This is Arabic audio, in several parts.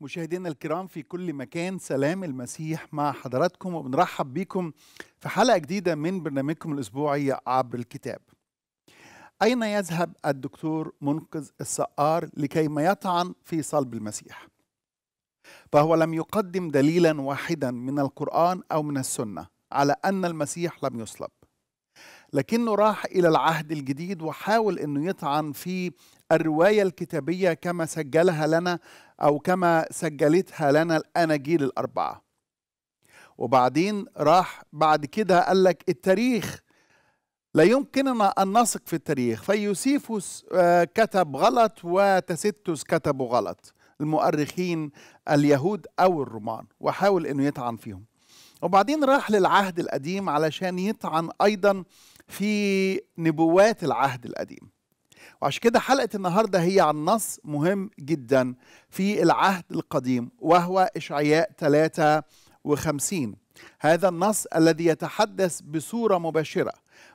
مشاهدينا الكرام في كل مكان سلام المسيح مع حضراتكم وبنرحب بكم في حلقة جديدة من برنامجكم الأسبوعي عبر الكتاب أين يذهب الدكتور منقذ السقار لكي ما يطعن في صلب المسيح؟ فهو لم يقدم دليلا واحدا من القرآن أو من السنة على أن المسيح لم يصلب لكنه راح إلى العهد الجديد وحاول أنه يطعن في الرواية الكتابية كما سجلها لنا أو كما سجلتها لنا الأناجيل الأربعة وبعدين راح بعد كده قال لك التاريخ لا يمكننا أن نثق في التاريخ فيوسيفوس آه، كتب غلط وتستس كتبوا غلط المؤرخين اليهود أو الرومان وحاول أنه يطعن فيهم وبعدين راح للعهد القديم علشان يطعن أيضا في نبوات العهد القديم وعشان كده حلقة النهاردة هي عن نص مهم جدا في العهد القديم وهو إشعياء 53 هذا النص الذي يتحدث بصورة مباشرة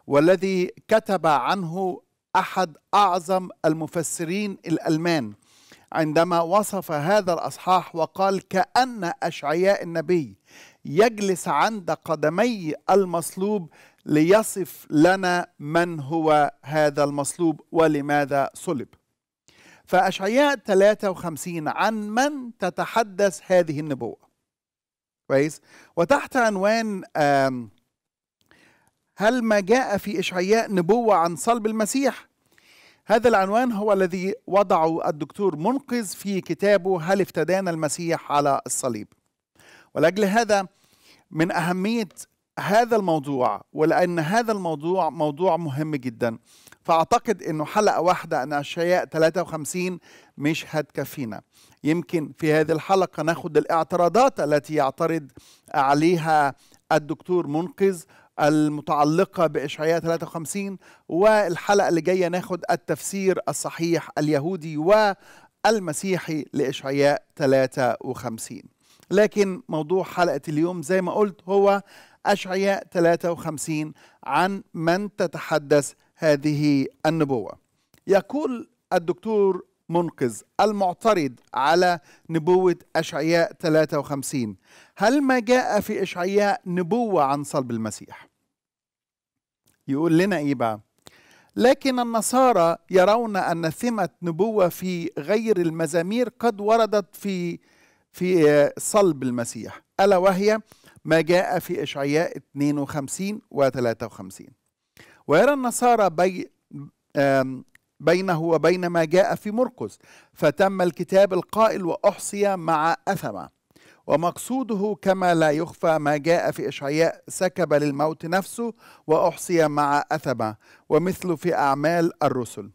والذي كتب عنه أحد أعظم المفسرين الألمان عندما وصف هذا الأصحاح وقال كأن أشعياء النبي يجلس عند قدمي المصلوب ليصف لنا من هو هذا المصلوب ولماذا صلب فأشعياء 53 عن من تتحدث هذه النبوة كويس وتحت عنوان هل ما جاء في إشعياء نبوة عن صلب المسيح هذا العنوان هو الذي وضعه الدكتور منقذ في كتابه هل افتدانا المسيح على الصليب ولأجل هذا من أهمية هذا الموضوع ولأن هذا الموضوع موضوع مهم جدا فأعتقد أنه حلقة واحدة عن أشياء 53 مش هتكفينا يمكن في هذه الحلقة ناخد الاعتراضات التي يعترض عليها الدكتور منقذ المتعلقة بإشعياء 53 والحلقة اللي جاية ناخد التفسير الصحيح اليهودي والمسيحي لإشعياء 53 لكن موضوع حلقة اليوم زي ما قلت هو أشعياء 53 عن من تتحدث هذه النبوة يقول الدكتور منقذ المعترض على نبوة أشعياء 53 هل ما جاء في أشعياء نبوة عن صلب المسيح؟ يقول لنا إيه بقى؟ لكن النصارى يرون أن ثمة نبوة في غير المزامير قد وردت في في صلب المسيح ألا وهي ما جاء في إشعياء 52 و 53 ويرى النصارى بي بينه وبين ما جاء في مرقس فتم الكتاب القائل وأحصي مع أثمة ومقصوده كما لا يخفى ما جاء في إشعياء سكب للموت نفسه وأحصي مع أثمة ومثله في أعمال الرسل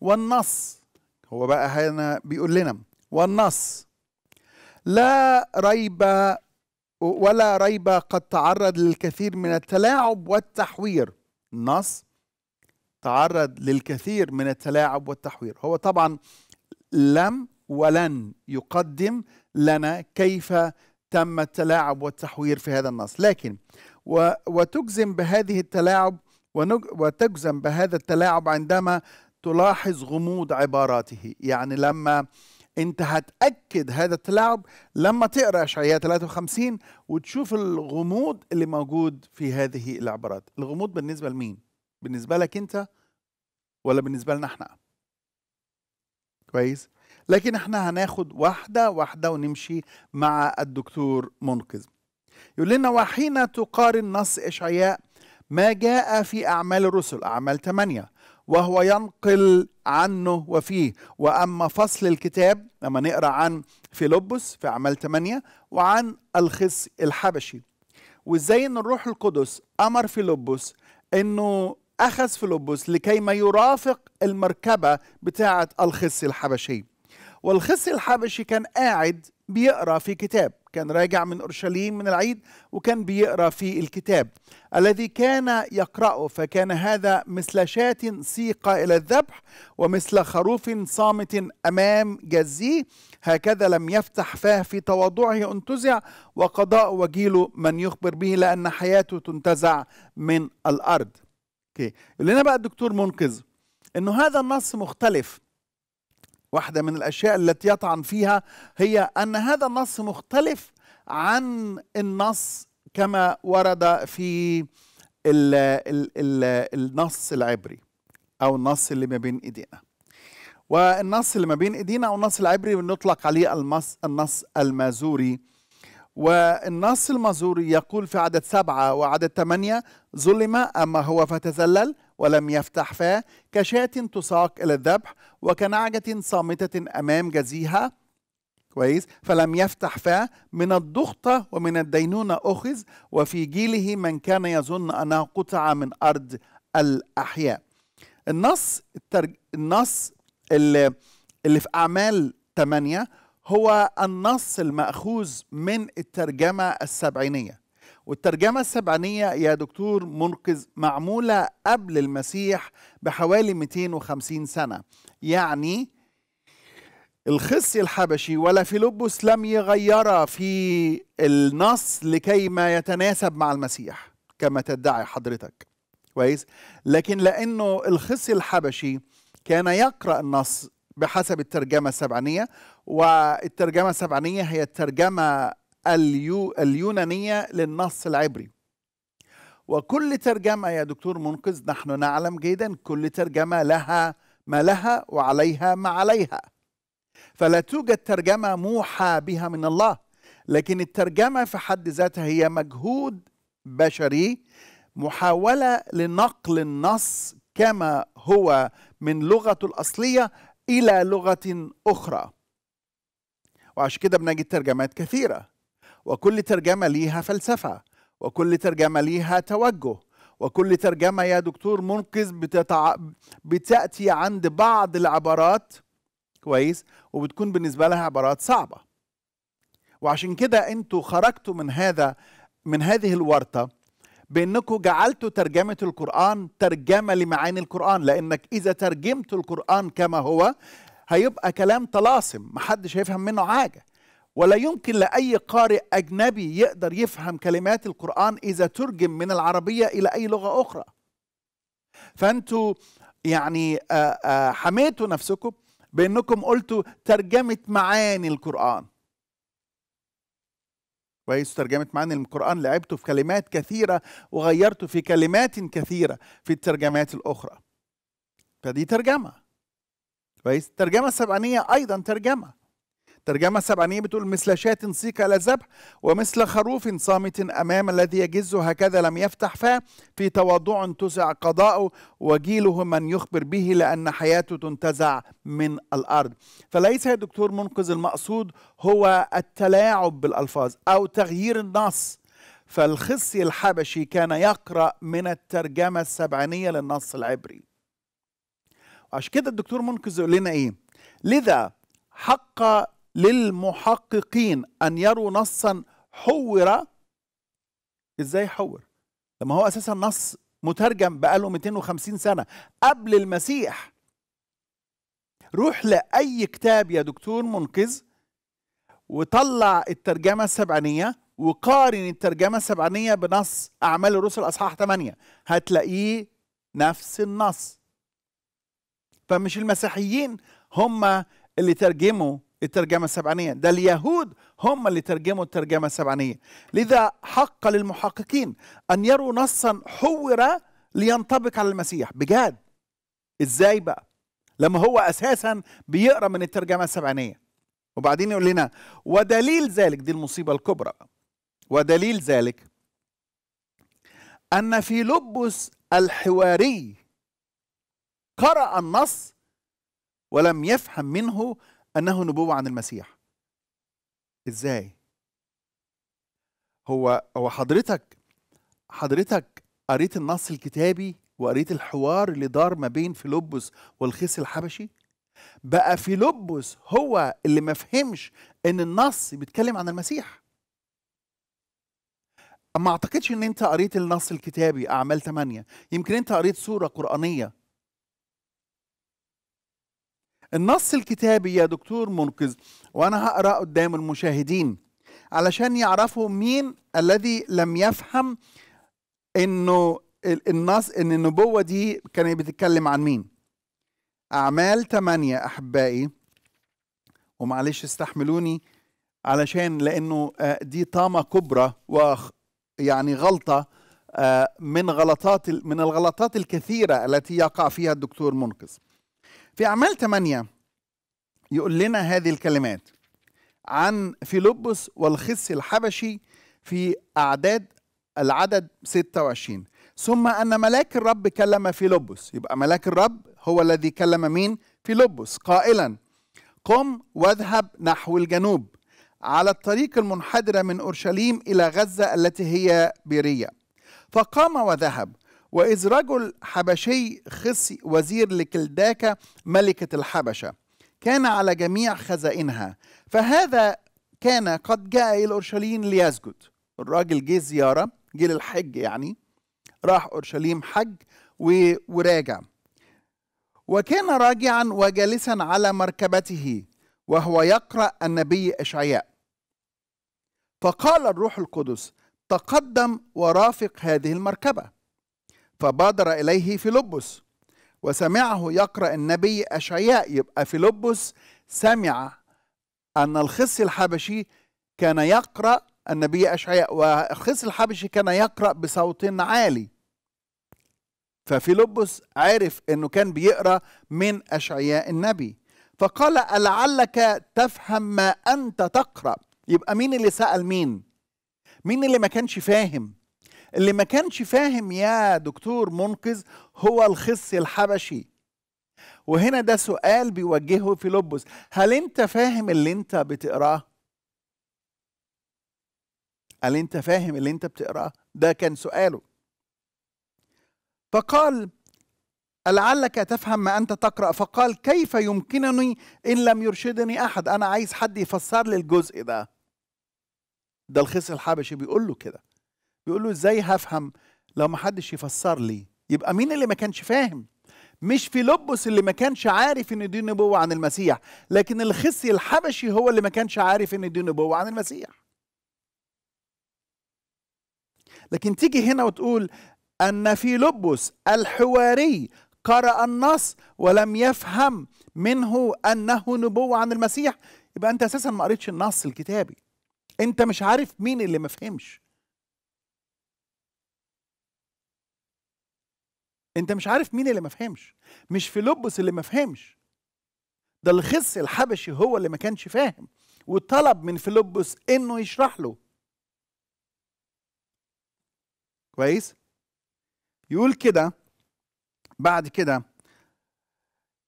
والنص هو بقى هنا بيقول لنا والنص لا ريب ولا ريب قد تعرض للكثير من التلاعب والتحوير النص تعرض للكثير من التلاعب والتحوير هو طبعا لم ولن يقدم لنا كيف تم التلاعب والتحوير في هذا النص لكن وتجزم بهذه التلاعب وتجزم بهذا التلاعب عندما تلاحظ غموض عباراته يعني لما انت هتاكد هذا التلاعب لما تقرا اشعياء 53 وتشوف الغموض اللي موجود في هذه العبارات الغموض بالنسبه لمين بالنسبه لك انت ولا بالنسبه لنا احنا كويس لكن احنا هناخد واحده واحده ونمشي مع الدكتور منقذ يقول لنا وحين تقارن نص اشعياء ما جاء في اعمال الرسل اعمال 8 وهو ينقل عنه وفيه وأما فصل الكتاب لما نقرأ عن فيلبس في أعمال 8 وعن الخس الحبشي وإزاي أن الروح القدس أمر فيلبس أنه أخذ فيلبس لكي ما يرافق المركبة بتاعة الخس الحبشي والخس الحبشي كان قاعد بيقرأ في كتاب كان راجع من اورشليم من العيد وكان بيقرا في الكتاب الذي كان يقراه فكان هذا مثل شاة سيقة الى الذبح ومثل خروف صامت امام جزيه هكذا لم يفتح فاه في تواضعه انتزع وقضاء وجيله من يخبر به لان حياته تنتزع من الارض اوكي هنا بقى الدكتور منقذ انه هذا النص مختلف واحدة من الأشياء التي يطعن فيها هي أن هذا النص مختلف عن النص كما ورد في ال ال ال النص العبري أو النص اللي ما بين إيدينا والنص اللي ما بين إيدينا أو النص العبري بنطلق عليه المص النص المازوري والنص المازوري يقول في عدد سبعة وعدد ثمانية ظلم أما هو فتذلل ولم يفتح فاه كشاة تساق إلى الذبح وكنعجة صامتة أمام جزيها كويس فلم يفتح فاه من الضغطة ومن الدينونة أخذ وفي جيله من كان يظن أنه قطع من أرض الأحياء النص الترج... النص اللي, اللي في أعمال 8 هو النص المأخوذ من الترجمة السبعينية والترجمة السبعينية يا دكتور منقذ معمولة قبل المسيح بحوالي 250 سنة يعني الخصي الحبشي ولا فيلبس لم يغير في النص لكي ما يتناسب مع المسيح كما تدعي حضرتك كويس لكن لانه الخصي الحبشي كان يقرا النص بحسب الترجمه السبعانيه والترجمه السبعانيه هي الترجمه اليو اليونانية للنص العبري وكل ترجمة يا دكتور منقذ نحن نعلم جيدا كل ترجمة لها ما لها وعليها ما عليها فلا توجد ترجمة موحى بها من الله لكن الترجمة في حد ذاتها هي مجهود بشري محاولة لنقل النص كما هو من لغته الأصلية إلى لغة أخرى وعشان كده بنجد ترجمات كثيرة وكل ترجمة ليها فلسفة وكل ترجمة ليها توجه وكل ترجمة يا دكتور منقذ بتتع... بتأتي عند بعض العبارات كويس وبتكون بالنسبة لها عبارات صعبة وعشان كده انتوا خرجتوا من هذا من هذه الورطة بأنكم جعلتوا ترجمة القرآن ترجمة لمعاني القرآن لأنك إذا ترجمت القرآن كما هو هيبقى كلام طلاسم محدش هيفهم منه حاجة ولا يمكن لأي قارئ أجنبي يقدر يفهم كلمات القرآن إذا ترجم من العربية إلى أي لغة أخرى فأنتوا يعني آه، آه، حميتوا نفسكم بأنكم قلتوا ترجمة معاني القرآن كويس ترجمة معاني القرآن لعبتوا في كلمات كثيرة وغيرتوا في كلمات كثيرة في الترجمات الأخرى فدي ترجمة كويس الترجمة السبعانية أيضا ترجمة الترجمة سبعانية بتقول مثل شاة سيق إلى ذبح ومثل خروف صامت أمام الذي يجز هكذا لم يفتح فاه في تواضع تزع قضاؤه وجيله من يخبر به لأن حياته تنتزع من الأرض فليس يا دكتور منقذ المقصود هو التلاعب بالألفاظ أو تغيير النص فالخصي الحبشي كان يقرأ من الترجمة السبعانية للنص العبري عشان كده الدكتور منقذ يقول لنا ايه لذا حق للمحققين أن يروا نصا حور إزاي حور؟ لما هو أساسا نص مترجم بقاله 250 سنة قبل المسيح روح لأي كتاب يا دكتور منقذ وطلع الترجمة السبعينيه وقارن الترجمة السبعينيه بنص أعمال الرسل أصحاح 8 هتلاقيه نفس النص فمش المسيحيين هم اللي ترجموا الترجمة السبعانية ده اليهود هم اللي ترجموا الترجمة السبعانية لذا حق للمحققين أن يروا نصا حور لينطبق على المسيح بجد إزاي بقى لما هو أساسا بيقرأ من الترجمة السبعانية وبعدين يقول لنا ودليل ذلك دي المصيبة الكبرى ودليل ذلك أن في لبس الحواري قرأ النص ولم يفهم منه أنه نبوة عن المسيح إزاي؟ هو هو حضرتك حضرتك قريت النص الكتابي وقريت الحوار اللي دار ما بين فيلبس والخس الحبشي بقى فيلبس هو اللي ما فهمش ان النص بيتكلم عن المسيح ما اعتقدش ان انت قريت النص الكتابي اعمال ثمانية يمكن انت قريت سوره قرانيه النص الكتابي يا دكتور منقذ وانا هقرا قدام المشاهدين علشان يعرفوا مين الذي لم يفهم انه النص ان النبوه دي كانت بتتكلم عن مين اعمال ثمانية احبائي ومعلش استحملوني علشان لانه آه، دي طامه كبرى و يعني غلطه آه، من غلطات من الغلطات الكثيره التي يقع فيها الدكتور منقذ في أعمال 8 يقول لنا هذه الكلمات عن فيلبس والخس الحبشي في أعداد العدد 26 ثم أن ملاك الرب كلم فيلبس يبقى ملاك الرب هو الذي كلم مين فيلبس قائلا قم واذهب نحو الجنوب على الطريق المنحدرة من أورشليم إلى غزة التي هي بيرية فقام وذهب وإذ رجل حبشي خصي وزير لكلداكة ملكة الحبشة كان على جميع خزائنها فهذا كان قد جاء إلى أورشليم ليسجد الراجل جه زيارة جه للحج يعني راح أورشليم حج وراجع وكان راجعا وجالسا على مركبته وهو يقرأ النبي إشعياء فقال الروح القدس تقدم ورافق هذه المركبة فبادر إليه فيلبس وسمعه يقرأ النبي أشعياء يبقى فيلبس سمع أن الخصي الحبشي كان يقرأ النبي أشعياء والخصي الحبشي كان يقرأ بصوت عالي ففيلبس عرف أنه كان بيقرأ من أشعياء النبي فقال ألعلك تفهم ما أنت تقرأ يبقى مين اللي سأل مين مين اللي ما كانش فاهم اللي ما كانش فاهم يا دكتور منقذ هو الخصي الحبشي وهنا ده سؤال بيوجهه في لبس هل انت فاهم اللي انت بتقراه هل انت فاهم اللي انت بتقراه ده كان سؤاله فقال لعلك تفهم ما انت تقرا فقال كيف يمكنني ان لم يرشدني احد انا عايز حد يفسر لي الجزء ده ده الخص الحبشي بيقول له كده بيقول له ازاي هفهم لو ما حدش يفسر لي يبقى مين اللي ما كانش فاهم مش فيلبس اللي ما كانش عارف ان دي نبوه عن المسيح لكن الخسي الحبشي هو اللي ما كانش عارف ان دي نبوه عن المسيح لكن تيجي هنا وتقول ان فيلبس الحواري قرأ النص ولم يفهم منه انه نبوه عن المسيح يبقى انت اساسا ما قريتش النص الكتابي انت مش عارف مين اللي ما فهمش انت مش عارف مين اللي ما فهمش مش فيلبس اللي ما فهمش ده الخص الحبشي هو اللي ما كانش فاهم وطلب من فيلبس انه يشرح له كويس يقول كده بعد كده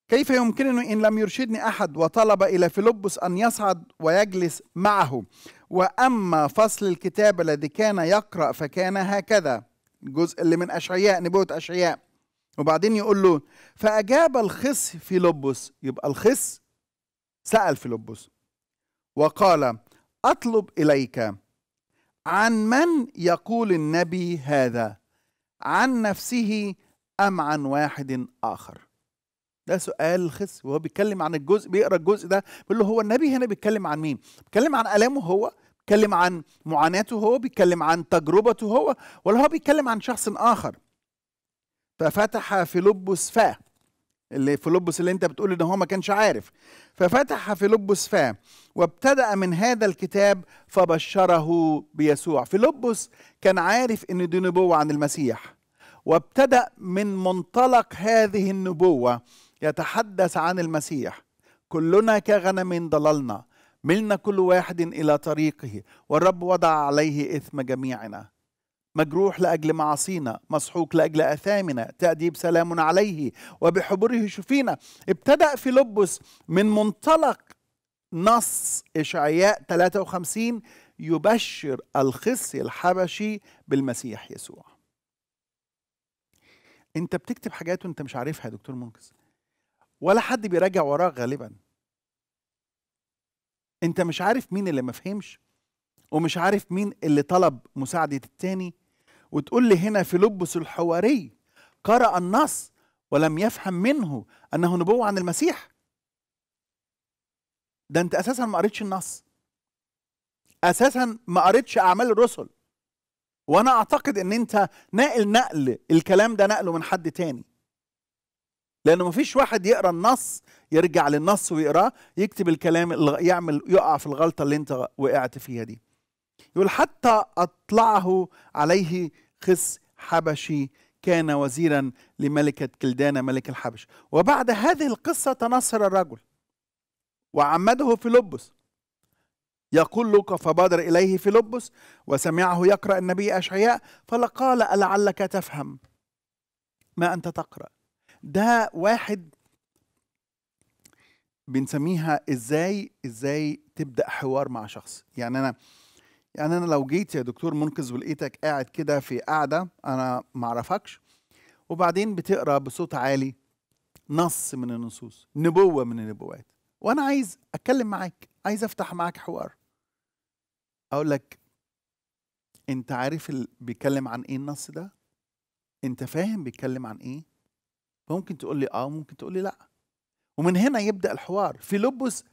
كيف يمكنني إن لم يرشدني أحد وطلب إلى فيلبس أن يصعد ويجلس معه وأما فصل الكتاب الذي كان يقرأ فكان هكذا الجزء اللي من أشعياء نبوة أشعياء وبعدين يقول له فأجاب الخص في لبس يبقى الخص سأل في لبس وقال أطلب إليك عن من يقول النبي هذا عن نفسه أم عن واحد آخر ده سؤال الخص وهو بيتكلم عن الجزء بيقرا الجزء ده بيقول له هو النبي هنا بيتكلم عن مين؟ بيتكلم عن آلامه هو بيتكلم عن معاناته هو بيتكلم عن تجربته هو ولا هو بيتكلم عن شخص آخر ففتح فيلبس فاه اللي فيلبس اللي انت بتقول ان هو ما كانش عارف ففتح فيلبس فاه وابتدا من هذا الكتاب فبشره بيسوع فيلبس كان عارف ان دي نبوه عن المسيح وابتدا من منطلق هذه النبوه يتحدث عن المسيح كلنا كغنم ضللنا ملنا كل واحد الى طريقه والرب وضع عليه اثم جميعنا مجروح لأجل معاصينا مسحوق لأجل أثامنا تأديب سلام عليه وبحبره شفينا ابتدأ فيلبس من منطلق نص إشعياء 53 يبشر الخصي الحبشي بالمسيح يسوع انت بتكتب حاجات وانت مش عارفها يا دكتور منقذ ولا حد بيراجع وراك غالبا انت مش عارف مين اللي ما فهمش ومش عارف مين اللي طلب مساعدة التاني وتقول لي هنا فيلبس الحواري قرأ النص ولم يفهم منه أنه نبوة عن المسيح ده أنت أساسا ما قريتش النص أساسا ما قريتش أعمال الرسل وأنا أعتقد أن أنت ناقل نقل الكلام ده نقله من حد تاني لأنه ما فيش واحد يقرأ النص يرجع للنص ويقراه يكتب الكلام يعمل يقع في الغلطة اللي أنت وقعت فيها دي يقول حتى أطلعه عليه خس حبشي كان وزيرا لملكة كلدانة ملك الحبش وبعد هذه القصة تنصر الرجل وعمده فيلبس يقول لوقا فبادر إليه فيلبس وسمعه يقرأ النبي أشعياء فلقال ألعلك تفهم ما أنت تقرأ ده واحد بنسميها ازاي ازاي تبدا حوار مع شخص يعني انا يعني انا لو جيت يا دكتور منقذ ولقيتك قاعد كده في قاعده انا ما اعرفكش وبعدين بتقرا بصوت عالي نص من النصوص نبوه من النبوات وانا عايز اتكلم معاك عايز افتح معاك حوار اقول لك انت عارف بيتكلم عن ايه النص ده انت فاهم بيتكلم عن ايه ممكن تقول لي اه ممكن تقول لي لا ومن هنا يبدا الحوار فيلبس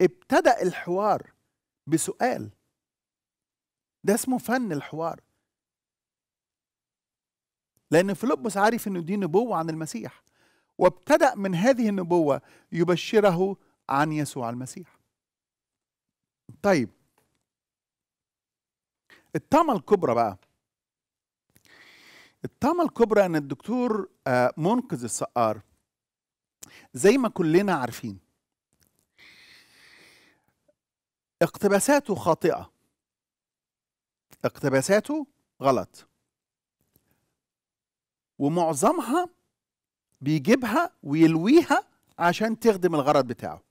ابتدا الحوار بسؤال ده اسمه فن الحوار لأن فيلبس عارف أنه دي نبوة عن المسيح وابتدأ من هذه النبوة يبشره عن يسوع المسيح طيب الطامة الكبرى بقى الطامة الكبرى أن الدكتور آه، منقذ السقار زي ما كلنا عارفين اقتباساته خاطئة اقتباساته غلط ومعظمها بيجيبها ويلويها عشان تخدم الغرض بتاعه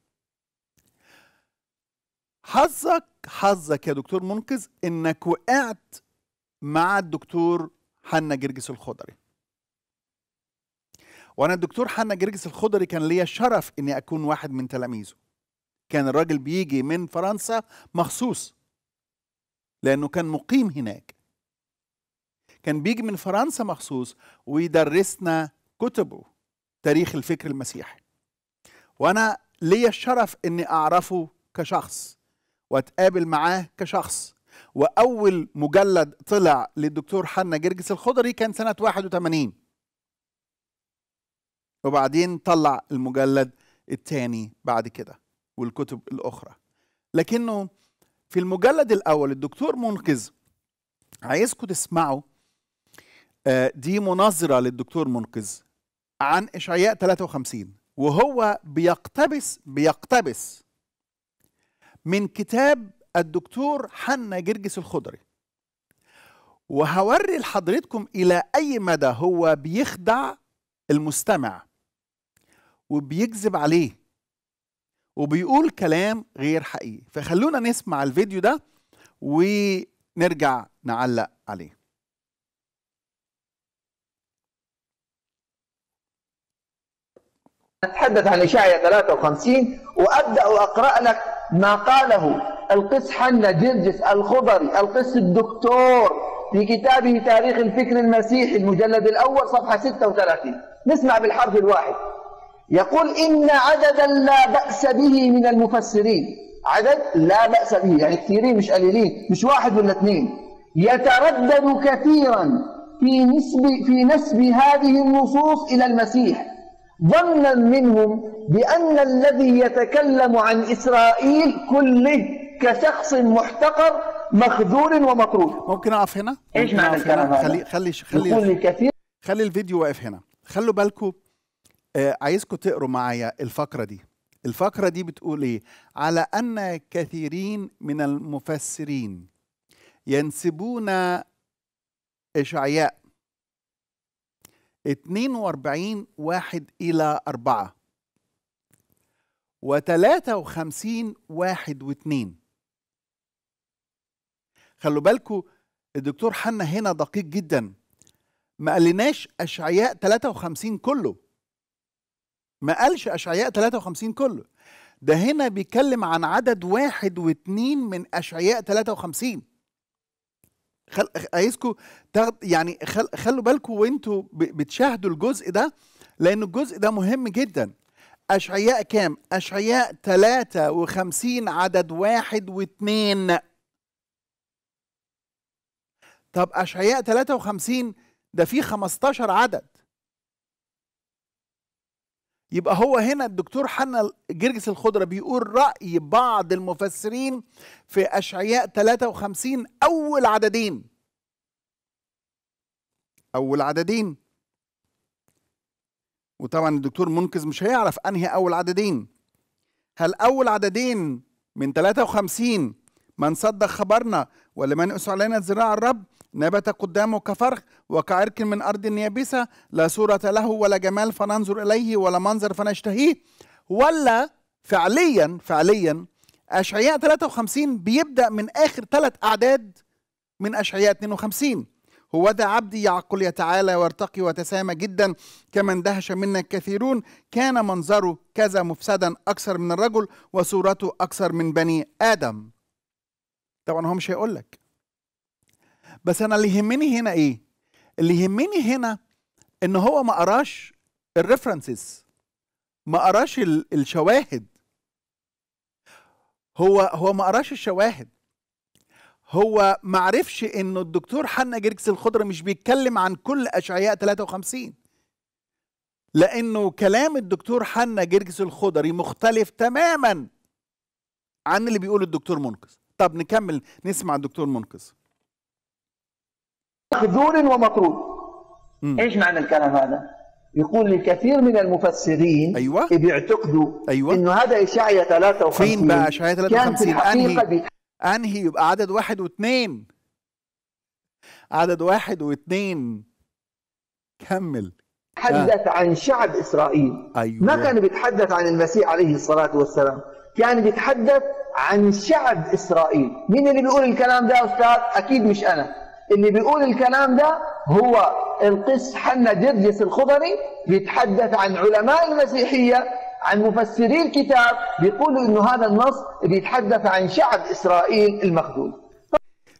حظك حظك يا دكتور منقذ انك وقعت مع الدكتور حنا جرجس الخضري وانا الدكتور حنا جرجس الخضري كان ليا الشرف اني اكون واحد من تلاميذه كان الراجل بيجي من فرنسا مخصوص لأنه كان مقيم هناك كان بيجي من فرنسا مخصوص ويدرسنا كتبه تاريخ الفكر المسيحي وأنا ليا الشرف إني أعرفه كشخص وأتقابل معاه كشخص وأول مجلد طلع للدكتور حنا جرجس الخضري كان سنة 81 وبعدين طلع المجلد الثاني بعد كده والكتب الأخرى لكنه في المجلد الاول الدكتور منقذ عايزكم تسمعوا آه، دي مناظره للدكتور منقذ عن اشعياء 53 وهو بيقتبس بيقتبس من كتاب الدكتور حنا جرجس الخضري وهوري لحضرتكم الى اي مدى هو بيخدع المستمع وبيكذب عليه وبيقول كلام غير حقيقي فخلونا نسمع الفيديو ده ونرجع نعلق عليه أتحدث عن إشاعية 53 وأبدأ وأقرأ لك ما قاله القس حنا جرجس الخضري القس الدكتور في كتابه تاريخ الفكر المسيحي المجلد الأول صفحة 36 نسمع بالحرف الواحد يقول إن عددا لا بأس به من المفسرين عدد لا بأس به يعني كثيرين مش قليلين مش واحد ولا اثنين يتردد كثيرا في نسب في نسب هذه النصوص إلى المسيح ظنا منهم بأن الذي يتكلم عن إسرائيل كله كشخص محتقر مخذول ومطرود ممكن أقف هنا؟ إيش معنى الكلام هذا؟ خلي خلي خلي, خلي, خلي الفيديو واقف هنا خلوا بالكم آه، عايزكم تقروا معايا الفقرة دي الفقرة دي بتقول إيه؟ على أن كثيرين من المفسرين ينسبون إشعياء 42 واحد إلى أربعة و53 واحد واتنين خلوا بالكم الدكتور حنا هنا دقيق جدا ما قالناش أشعياء 53 كله ما قالش اشعياء 53 كله ده هنا بيتكلم عن عدد واحد واثنين من اشعياء 53 خل... عايزكم تغ... يعني خل... خلوا بالكم وانتوا ب... بتشاهدوا الجزء ده لان الجزء ده مهم جدا اشعياء كام اشعياء 53 عدد واحد واثنين طب اشعياء 53 ده فيه 15 عدد يبقى هو هنا الدكتور حنا جرجس الخضرة بيقول رأي بعض المفسرين في أشعياء 53 أول عددين أول عددين وطبعا الدكتور منقذ مش هيعرف أنهي أول عددين هل أول عددين من 53 من صدق خبرنا ولمن علينا ذراع الرب نبت قدامه كفرخ وكعرك من أرض يابسة لا صورة له ولا جمال فننظر إليه ولا منظر فنشتهيه ولا فعليا فعليا أشعياء 53 بيبدأ من آخر ثلاث أعداد من أشعياء 52 هو ده عبدي يعقل يتعالى ويرتقي وتسامى جدا كما اندهش منا الكثيرون كان منظره كذا مفسدا أكثر من الرجل وصورته أكثر من بني آدم طبعا هو مش هيقول لك بس انا اللي يهمني هنا ايه اللي يهمني هنا ان هو ما قراش الريفرنسز ما قراش الشواهد هو هو ما قراش الشواهد هو ما عرفش ان الدكتور حنا جيركس الخضره مش بيتكلم عن كل اشعياء 53 لانه كلام الدكتور حنا جرجس الخضري مختلف تماما عن اللي بيقوله الدكتور منقذ طب نكمل نسمع الدكتور منقذ مخذول ومطرود ايش معنى الكلام هذا يقول الكثير من المفسرين ايوه بيعتقدوا ايوه انه هذا اشعيا 53 فين بقى اشعيا 53 انهي انهي يبقى عدد واحد واثنين عدد واحد واثنين كمل تحدث آه. عن شعب اسرائيل أيوة. ما كان بيتحدث عن المسيح عليه الصلاه والسلام كان بيتحدث عن شعب اسرائيل مين اللي بيقول الكلام ده يا استاذ اكيد مش انا اللي بيقول الكلام ده هو القس حنا جرجس الخضري بيتحدث عن علماء المسيحية عن مفسري الكتاب بيقولوا انه هذا النص بيتحدث عن شعب اسرائيل المخذول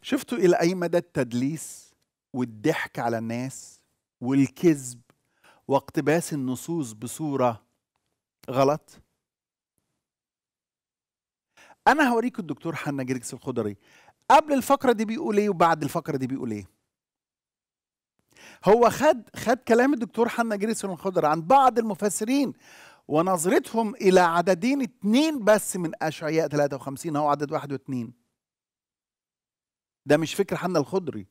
شفتوا الى اي مدى التدليس والضحك على الناس والكذب واقتباس النصوص بصورة غلط انا هوريكم الدكتور حنا جرجس الخضري قبل الفقره دي بيقول ايه وبعد الفقره دي بيقول ايه هو خد خد كلام الدكتور حنا جريسون الخضر عن بعض المفسرين ونظرتهم الى عددين اتنين بس من اشعياء 53 هو عدد واحد واتنين ده مش فكر حنا الخضري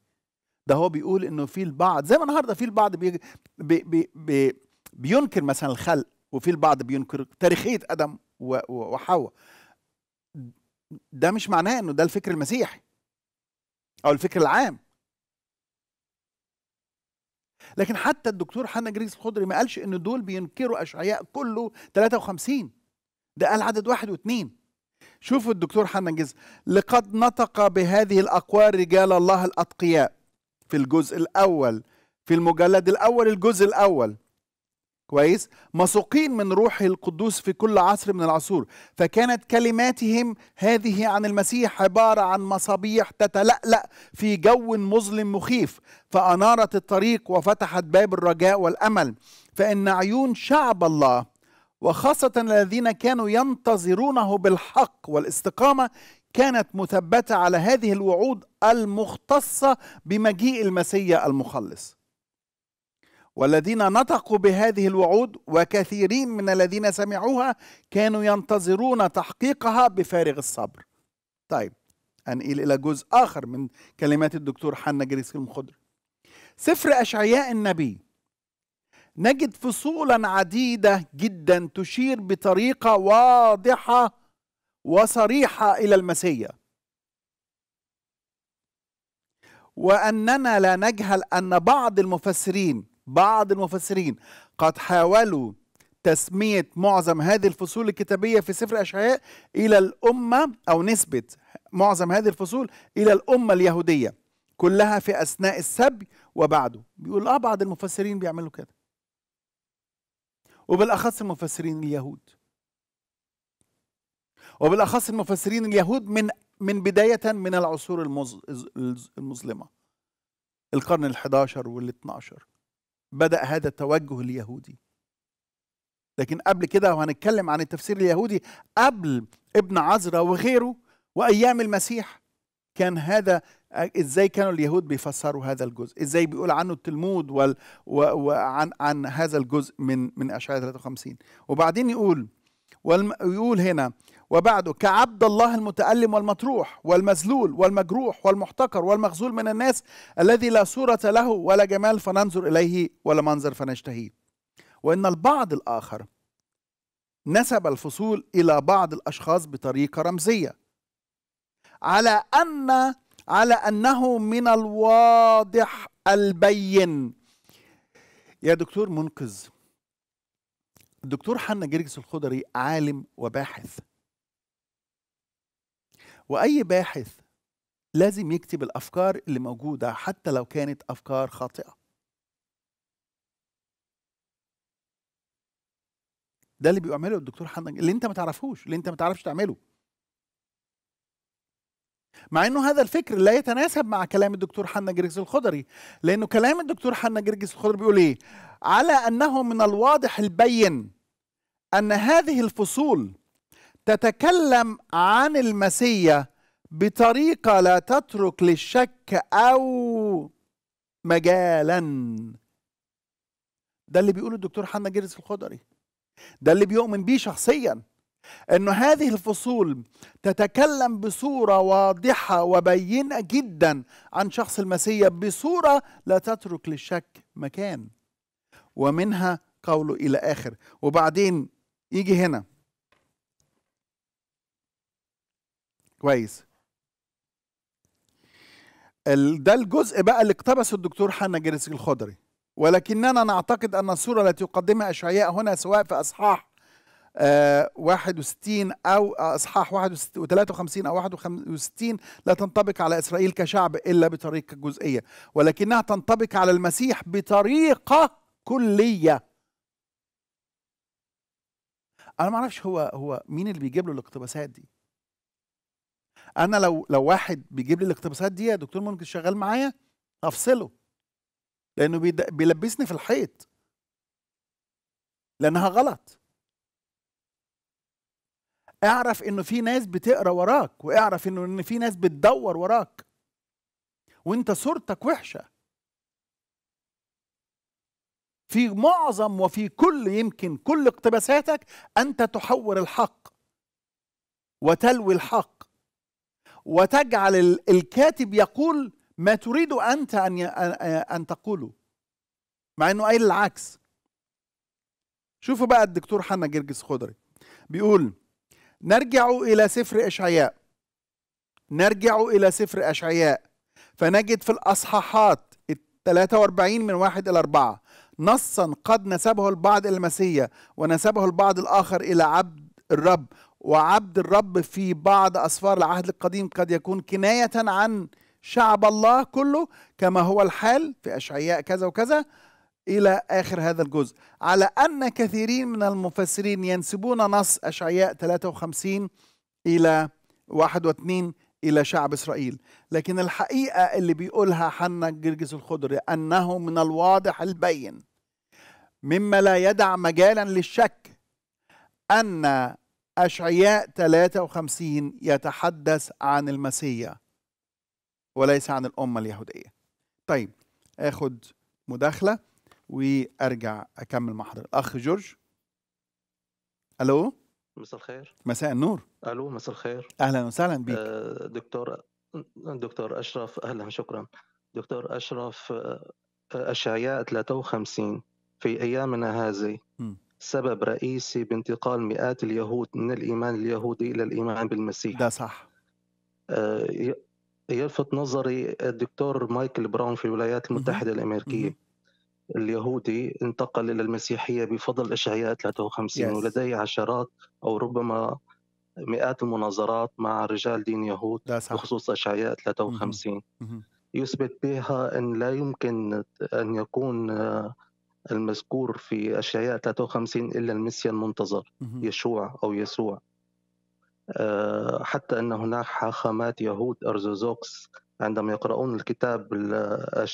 ده هو بيقول انه في البعض زي ما النهارده في البعض بي بي بي بي بينكر مثلا الخلق وفي البعض بينكر تاريخيه ادم وحواء ده مش معناه انه ده الفكر المسيحي او الفكر العام لكن حتى الدكتور حنا جريس الخضري ما قالش ان دول بينكروا اشعياء كله 53 ده قال عدد واحد واثنين شوفوا الدكتور حنا جريس لقد نطق بهذه الاقوال رجال الله الاتقياء في الجزء الاول في المجلد الاول الجزء الاول كويس مسوقين من روح القدوس في كل عصر من العصور فكانت كلماتهم هذه عن المسيح عبارة عن مصابيح تتلألأ في جو مظلم مخيف فأنارت الطريق وفتحت باب الرجاء والأمل فإن عيون شعب الله وخاصة الذين كانوا ينتظرونه بالحق والاستقامة كانت مثبتة على هذه الوعود المختصة بمجيء المسيح المخلص والذين نطقوا بهذه الوعود وكثيرين من الذين سمعوها كانوا ينتظرون تحقيقها بفارغ الصبر طيب أنقل إلى جزء آخر من كلمات الدكتور حنا جريس المخضر سفر أشعياء النبي نجد فصولا عديدة جدا تشير بطريقة واضحة وصريحة إلى المسيا وأننا لا نجهل أن بعض المفسرين بعض المفسرين قد حاولوا تسمية معظم هذه الفصول الكتابية في سفر أشعياء إلى الأمة أو نسبة معظم هذه الفصول إلى الأمة اليهودية كلها في أثناء السبي وبعده بيقول آه بعض المفسرين بيعملوا كده وبالأخص المفسرين اليهود وبالأخص المفسرين اليهود من من بداية من العصور المظلمة القرن ال11 وال12 بدأ هذا التوجه اليهودي لكن قبل كده وهنتكلم عن التفسير اليهودي قبل ابن عذرا وغيره وأيام المسيح كان هذا ازاي كانوا اليهود بيفسروا هذا الجزء ازاي بيقول عنه التلمود وال... و... وعن عن هذا الجزء من من اشعياء 53 وبعدين يقول ويقول هنا وبعده كعبد الله المتألم والمطروح والمذلول والمجروح والمحتقر والمخذول من الناس الذي لا صورة له ولا جمال فننظر إليه ولا منظر فنشتهيه وإن البعض الآخر نسب الفصول إلى بعض الأشخاص بطريقة رمزية على أن على أنه من الواضح البين يا دكتور منقذ الدكتور حنا جرجس الخضري عالم وباحث واي باحث لازم يكتب الافكار اللي موجوده حتى لو كانت افكار خاطئه ده اللي بيعمله الدكتور حنا اللي انت ما تعرفوش اللي انت ما تعرفش تعمله مع انه هذا الفكر لا يتناسب مع كلام الدكتور حنا جرجس الخضري لانه كلام الدكتور حنا جرجس الخضري بيقول ايه على انه من الواضح البين ان هذه الفصول تتكلم عن المسيا بطريقه لا تترك للشك او مجالا ده اللي بيقوله الدكتور حنا جرس الخضري ده اللي بيؤمن بيه شخصيا انه هذه الفصول تتكلم بصوره واضحه وبينه جدا عن شخص المسيح بصوره لا تترك للشك مكان ومنها قوله الى اخر وبعدين يجي هنا كويس ده الجزء بقى اللي اقتبسه الدكتور حنا جريس الخضري ولكننا نعتقد أن الصورة التي يقدمها أشعياء هنا سواء في أصحاح آه 61 أو أصحاح 53 أو 61 لا تنطبق على إسرائيل كشعب إلا بطريقة جزئية ولكنها تنطبق على المسيح بطريقة كلية انا ما اعرفش هو هو مين اللي بيجيب له الاقتباسات دي انا لو لو واحد بيجيب لي الاقتباسات دي يا دكتور ممكن شغال معايا افصله لانه بيلبسني في الحيط لانها غلط اعرف انه في ناس بتقرا وراك واعرف انه ان في ناس بتدور وراك وانت صورتك وحشه في معظم وفي كل يمكن كل اقتباساتك أنت تحور الحق وتلوي الحق وتجعل الكاتب يقول ما تريد أنت أن أن تقوله مع أنه قايل العكس شوفوا بقى الدكتور حنا جرجس خضري بيقول نرجع إلى سفر إشعياء نرجع إلى سفر أشعياء فنجد في الأصحاحات 43 من واحد إلى أربعة نصا قد نسبه البعض الى المسيح ونسبه البعض الاخر الى عبد الرب وعبد الرب في بعض اسفار العهد القديم قد يكون كنايه عن شعب الله كله كما هو الحال في اشعياء كذا وكذا الى اخر هذا الجزء على ان كثيرين من المفسرين ينسبون نص اشعياء 53 الى 21 الى شعب اسرائيل لكن الحقيقه اللي بيقولها حنا جرجس الخضري انه من الواضح البين مما لا يدع مجالا للشك أن أشعياء 53 يتحدث عن المسيا وليس عن الأمة اليهودية طيب آخد مداخلة وأرجع أكمل مع حضرتك أخ جورج ألو مساء الخير مساء النور ألو مساء الخير أهلا وسهلا بك آه دكتور دكتور أشرف أهلا شكرا دكتور أشرف آه، أشعياء 53 في أيامنا هذه سبب رئيسي بانتقال مئات اليهود من الإيمان اليهودي إلى الإيمان بالمسيح ده صح آه، يلفت نظري الدكتور مايكل براون في الولايات المتحدة الأمريكية اليهودي انتقل إلى المسيحية بفضل إشعياء 53 yes. ولديه عشرات أو ربما مئات المناظرات مع رجال دين يهود بخصوص أشعياء 53 يثبت بها أن لا يمكن أن يكون المذكور في أشعياء 53 إلا المسيا المنتظر يشوع أو يسوع آه، حتى أن هناك حاخامات يهود أرزوزوكس عندما يقرؤون الكتاب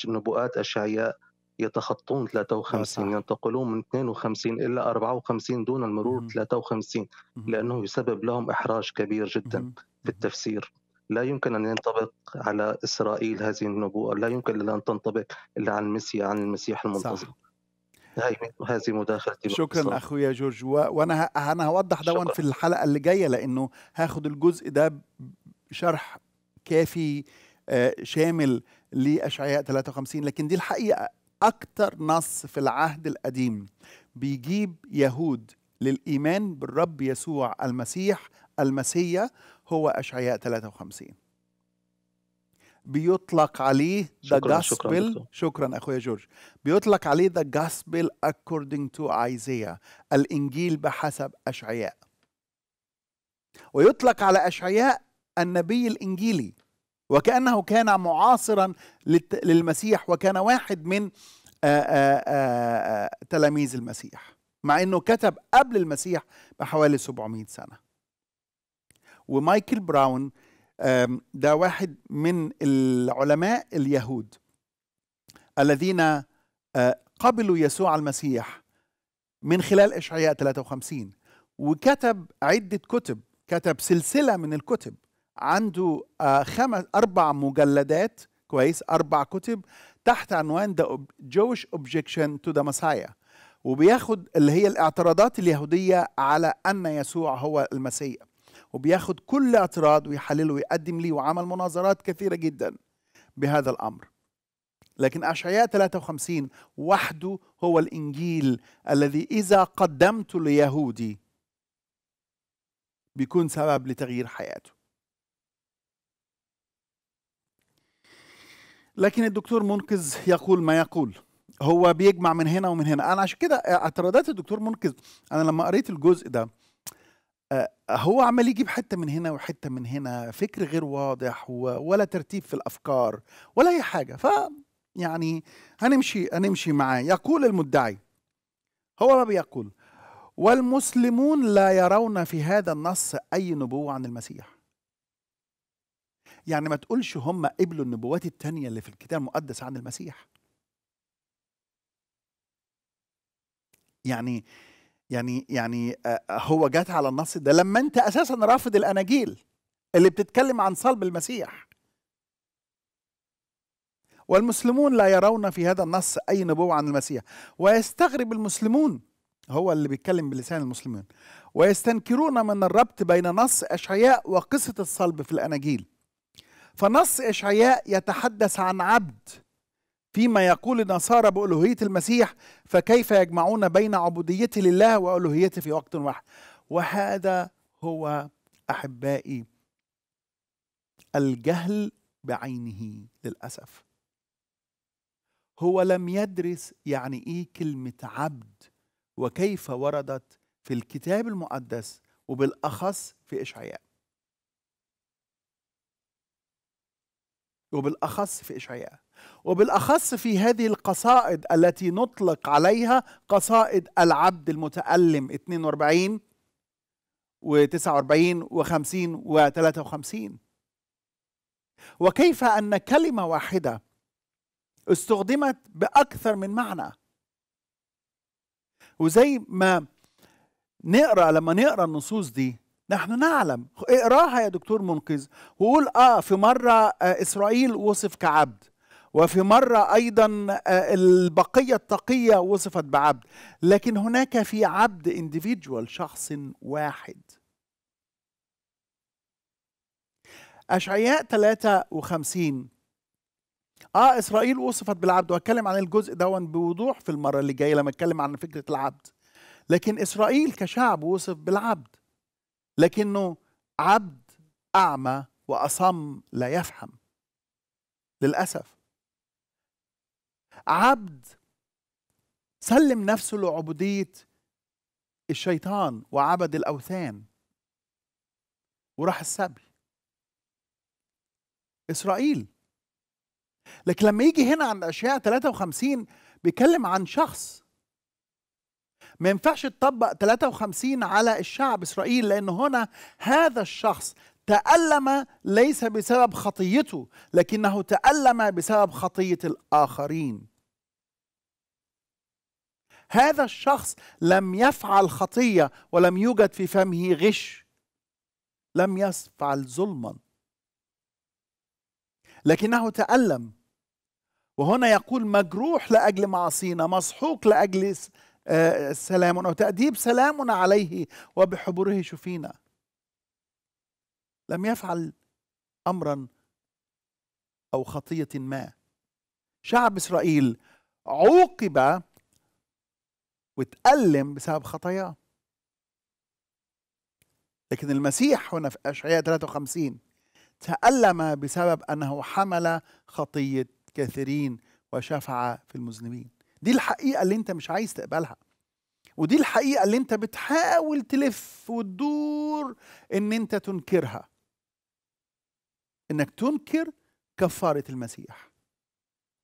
نبوءات أشعياء يتخطون 53 ينتقلون من 52 إلى 54 دون المرور 53 لأنه يسبب لهم إحراج كبير جدا في التفسير لا يمكن أن ينطبق على إسرائيل هذه النبوءة لا يمكن أن تنطبق إلا عن المسيح عن المسيح المنتظر هذه مداخلتي شكرا اخويا جورج وانا انا هوضح دون في الحلقه اللي جايه لانه هاخد الجزء ده شرح كافي آه، شامل لاشعياء 53 لكن دي الحقيقه اكتر نص في العهد القديم بيجيب يهود للايمان بالرب يسوع المسيح المسيا هو اشعياء 53 بيطلق عليه ذا جاسبل شكرا, شكرا اخويا جورج بيطلق عليه ذا جاسبل according تو ايزيا الانجيل بحسب اشعياء ويطلق على اشعياء النبي الانجيلي وكانه كان معاصرا للمسيح وكان واحد من آه، آه، آه، تلاميذ المسيح مع انه كتب قبل المسيح بحوالي 700 سنه ومايكل براون ده واحد من العلماء اليهود الذين آه، قبلوا يسوع المسيح من خلال إشعياء 53 وكتب عدة كتب كتب سلسلة من الكتب عنده آه، خمس أربع مجلدات كويس أربع كتب تحت عنوان ذا جوش اوبجيكشن تو ذا مسايا وبياخد اللي هي الاعتراضات اليهودية على أن يسوع هو المسيح وبياخد كل اعتراض ويحلله ويقدم ليه وعمل مناظرات كثيرة جدا بهذا الأمر لكن أشعياء 53 وحده هو الإنجيل الذي إذا قدمته ليهودي بيكون سبب لتغيير حياته لكن الدكتور منقذ يقول ما يقول هو بيجمع من هنا ومن هنا انا عشان كده اعتراضات الدكتور منقذ انا لما قريت الجزء ده آه، هو عمال يجيب حته من هنا وحته من هنا فكر غير واضح ولا ترتيب في الافكار ولا اي حاجه ف يعني هنمشي هنمشي معاه يقول المدعي هو ما بيقول والمسلمون لا يرون في هذا النص اي نبوه عن المسيح يعني ما تقولش هم قبلوا النبوات التانية اللي في الكتاب المقدس عن المسيح يعني يعني يعني آه، آه، هو جات على النص ده لما انت اساسا رافض الاناجيل اللي بتتكلم عن صلب المسيح والمسلمون لا يرون في هذا النص اي نبوه عن المسيح ويستغرب المسلمون هو اللي بيتكلم بلسان المسلمين ويستنكرون من الربط بين نص اشعياء وقصه الصلب في الاناجيل فنص اشعياء يتحدث عن عبد فيما يقول النصارى بألوهية المسيح فكيف يجمعون بين عبودية لله وألوهيته في وقت واحد وهذا هو أحبائي الجهل بعينه للأسف هو لم يدرس يعني إيه كلمة عبد وكيف وردت في الكتاب المقدس وبالأخص في إشعياء وبالأخص في إشعياء وبالاخص في هذه القصائد التي نطلق عليها قصائد العبد المتالم 42 و49 و50 و53 وكيف ان كلمه واحده استخدمت باكثر من معنى وزي ما نقرا لما نقرا النصوص دي نحن نعلم اقراها يا دكتور منقذ وقول اه في مره آه، اسرائيل وصف كعبد وفي مرة أيضا آه، البقية التقية وصفت بعبد لكن هناك في عبد individual شخص واحد أشعياء 53 آه إسرائيل وصفت بالعبد وأتكلم عن الجزء دون بوضوح في المرة اللي جاية لما أتكلم عن فكرة العبد لكن إسرائيل كشعب وصف بالعبد لكنه عبد أعمى وأصم لا يفهم للأسف عبد سلم نفسه لعبودية الشيطان وعبد الأوثان وراح السبي إسرائيل لكن لما يجي هنا عند أشياء 53 بيتكلم عن شخص ما ينفعش تطبق 53 على الشعب إسرائيل لأن هنا هذا الشخص تألم ليس بسبب خطيته لكنه تألم بسبب خطية الآخرين هذا الشخص لم يفعل خطيه ولم يوجد في فمه غش لم يفعل ظلما لكنه تالم وهنا يقول مجروح لاجل معاصينا مسحوق لاجل آه، سلامنا وتأديب سلامنا عليه وبحبره شفينا لم يفعل امرا او خطيه ما شعب اسرائيل عوقب وتألم بسبب خطاياه لكن المسيح هنا في أشعياء 53 تألم بسبب أنه حمل خطية كثيرين وشفع في المذنبين دي الحقيقة اللي أنت مش عايز تقبلها ودي الحقيقة اللي أنت بتحاول تلف وتدور إن أنت تنكرها إنك تنكر كفارة المسيح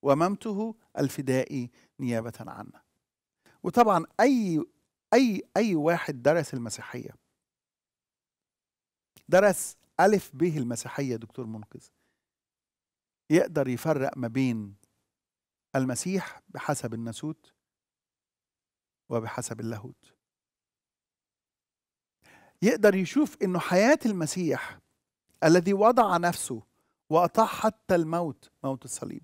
وممته الفدائي نيابة عنه وطبعا اي اي اي واحد درس المسيحيه درس الف ب المسيحيه دكتور منقذ يقدر يفرق ما بين المسيح بحسب الناسوت وبحسب اللاهوت يقدر يشوف انه حياه المسيح الذي وضع نفسه واطاع حتى الموت موت الصليب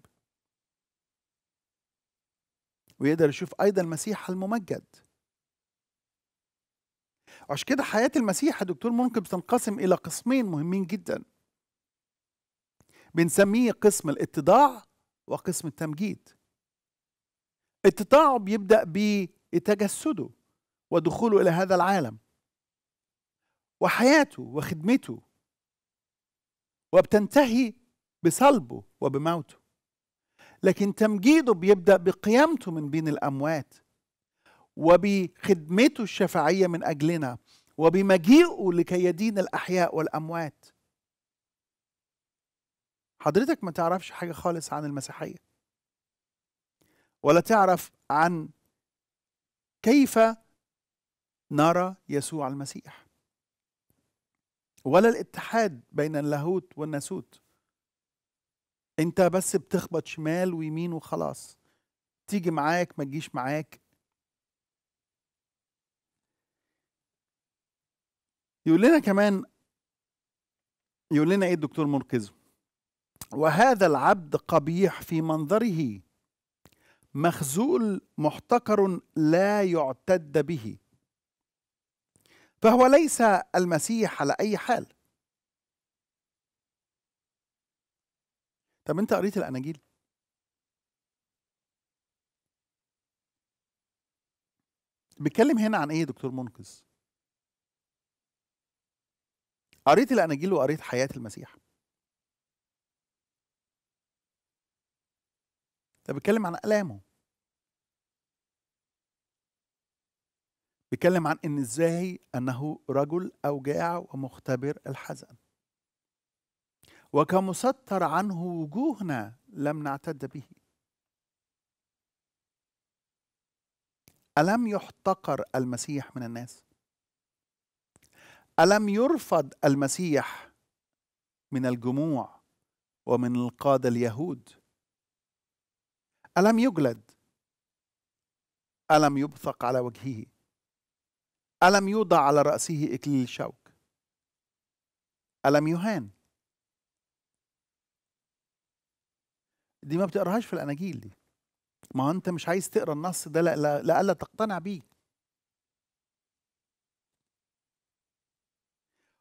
ويقدر يشوف أيضا المسيح الممجد عشان كده حياة المسيح يا دكتور ممكن بتنقسم إلى قسمين مهمين جدا بنسميه قسم الاتضاع وقسم التمجيد اتضاعه بيبدأ بتجسده ودخوله إلى هذا العالم وحياته وخدمته وبتنتهي بصلبه وبموته لكن تمجيده بيبدأ بقيامته من بين الأموات وبخدمته الشفعيه من أجلنا وبمجيئه لكي يدين الأحياء والأموات حضرتك ما تعرفش حاجة خالص عن المسيحية ولا تعرف عن كيف نرى يسوع المسيح ولا الاتحاد بين اللاهوت والناسوت انت بس بتخبط شمال ويمين وخلاص تيجي معاك ما تجيش معاك يقول لنا كمان يقول لنا ايه الدكتور مركز وهذا العبد قبيح في منظره مخزول محتقر لا يعتد به فهو ليس المسيح على اي حال طب انت قريت الاناجيل بيتكلم هنا عن ايه يا دكتور منقذ قريت الاناجيل وقريت حياه المسيح ده بيتكلم عن الامه بيتكلم عن ان ازاي انه رجل اوجاع ومختبر الحزن وكمستر عنه وجوهنا لم نعتد به الم يحتقر المسيح من الناس الم يرفض المسيح من الجموع ومن القاده اليهود الم يجلد الم يبثق على وجهه الم يوضع على راسه اكليل الشوك الم يهان دي ما بتقراهاش في الاناجيل دي ما انت مش عايز تقرا النص ده لألا تقتنع بيه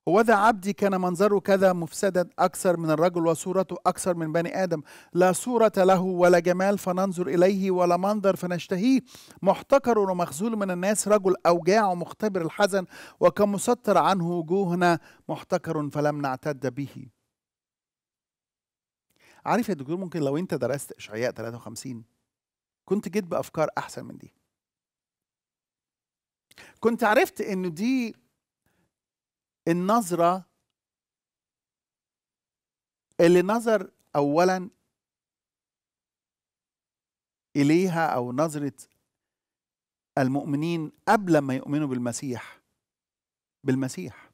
هو ذا عبدي كان منظره كذا مفسدا أكثر من الرجل وصورته أكثر من بني آدم لا صورة له ولا جمال فننظر إليه ولا منظر فنشتهيه محتقر ومخذول من الناس رجل أوجاع ومختبر الحزن وكمستر عنه وجوهنا محتقر فلم نعتد به عارف يا دكتور ممكن لو انت درست اشعياء 53 كنت جيت بافكار احسن من دي كنت عرفت انه دي النظره اللي نظر اولا اليها او نظره المؤمنين قبل ما يؤمنوا بالمسيح بالمسيح